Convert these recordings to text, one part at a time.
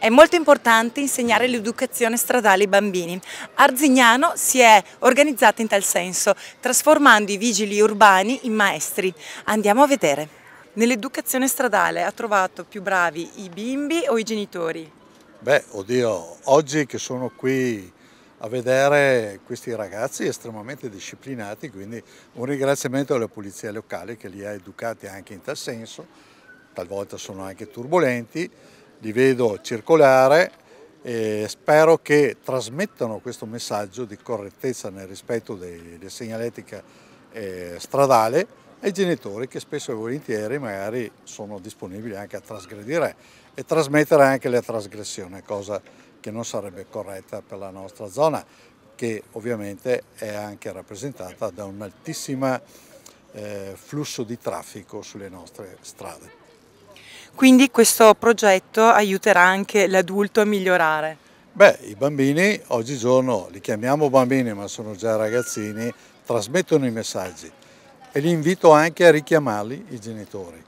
È molto importante insegnare l'educazione stradale ai bambini. Arzignano si è organizzata in tal senso, trasformando i vigili urbani in maestri. Andiamo a vedere. Nell'educazione stradale ha trovato più bravi i bimbi o i genitori? Beh, oddio, oggi che sono qui a vedere questi ragazzi estremamente disciplinati, quindi un ringraziamento alla polizia locale che li ha educati anche in tal senso, talvolta sono anche turbolenti, li vedo circolare e spero che trasmettano questo messaggio di correttezza nel rispetto della segnaletica eh, stradale ai genitori che spesso e volentieri magari sono disponibili anche a trasgredire e trasmettere anche la trasgressione, cosa che non sarebbe corretta per la nostra zona, che ovviamente è anche rappresentata da un altissimo eh, flusso di traffico sulle nostre strade. Quindi questo progetto aiuterà anche l'adulto a migliorare. Beh, i bambini oggigiorno, li chiamiamo bambini ma sono già ragazzini, trasmettono i messaggi e li invito anche a richiamarli i genitori,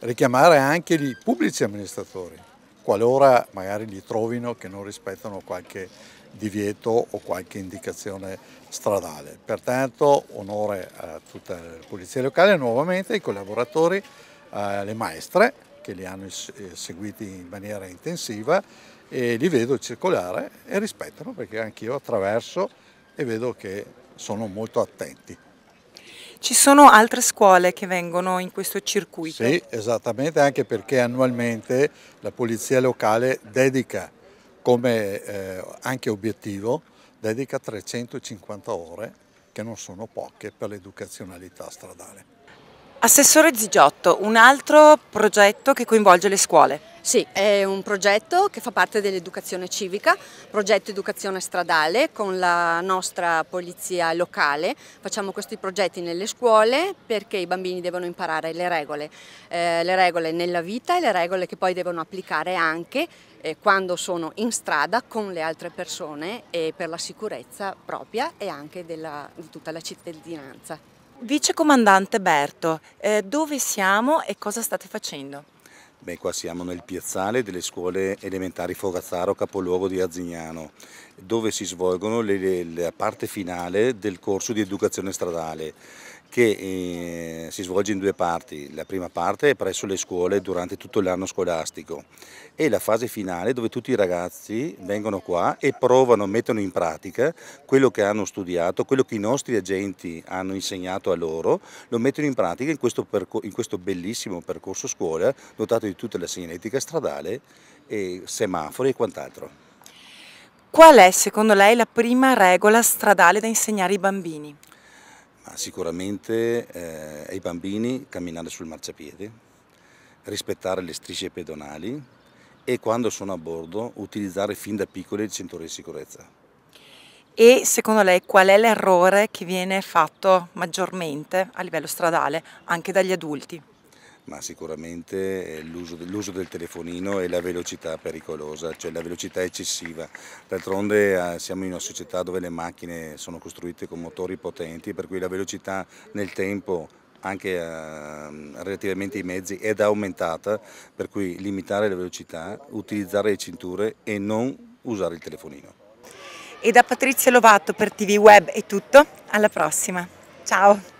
richiamare anche i pubblici amministratori, qualora magari li trovino che non rispettano qualche divieto o qualche indicazione stradale. Pertanto onore a tutta la polizia locale, nuovamente ai collaboratori, alle maestre che li hanno eh, seguiti in maniera intensiva e li vedo circolare e rispettano perché anch'io attraverso e vedo che sono molto attenti. Ci sono altre scuole che vengono in questo circuito? Sì, esattamente, anche perché annualmente la Polizia Locale dedica come eh, anche obiettivo, dedica 350 ore, che non sono poche, per l'educazionalità stradale. Assessore Zigiotto, un altro progetto che coinvolge le scuole. Sì, è un progetto che fa parte dell'educazione civica, progetto educazione stradale con la nostra polizia locale. Facciamo questi progetti nelle scuole perché i bambini devono imparare le regole, eh, le regole nella vita e le regole che poi devono applicare anche eh, quando sono in strada con le altre persone e per la sicurezza propria e anche della, di tutta la cittadinanza. Vicecomandante Berto, eh, dove siamo e cosa state facendo? Beh, qua siamo nel piazzale delle scuole elementari Fogazzaro, capoluogo di Azzignano, dove si svolgono le, le, la parte finale del corso di educazione stradale che eh, si svolge in due parti. La prima parte è presso le scuole durante tutto l'anno scolastico e la fase finale dove tutti i ragazzi vengono qua e provano, mettono in pratica quello che hanno studiato, quello che i nostri agenti hanno insegnato a loro, lo mettono in pratica in questo, in questo bellissimo percorso scuola dotato di tutta la segnaletica stradale, e semafori e quant'altro. Qual è secondo lei la prima regola stradale da insegnare ai bambini? sicuramente eh, ai bambini camminare sul marciapiede, rispettare le strisce pedonali e quando sono a bordo utilizzare fin da piccoli il cinturino di sicurezza. E secondo lei qual è l'errore che viene fatto maggiormente a livello stradale anche dagli adulti? ma sicuramente eh, l'uso, del telefonino e la velocità pericolosa, cioè la velocità eccessiva. D'altronde eh, siamo in una società dove le macchine sono costruite con motori potenti, per cui la velocità nel tempo anche ehm, relativamente ai mezzi ed aumentata, per cui limitare la velocità, utilizzare le cinture e non usare il telefonino. E da Patrizia Lovato per TV Web è tutto, alla prossima, ciao!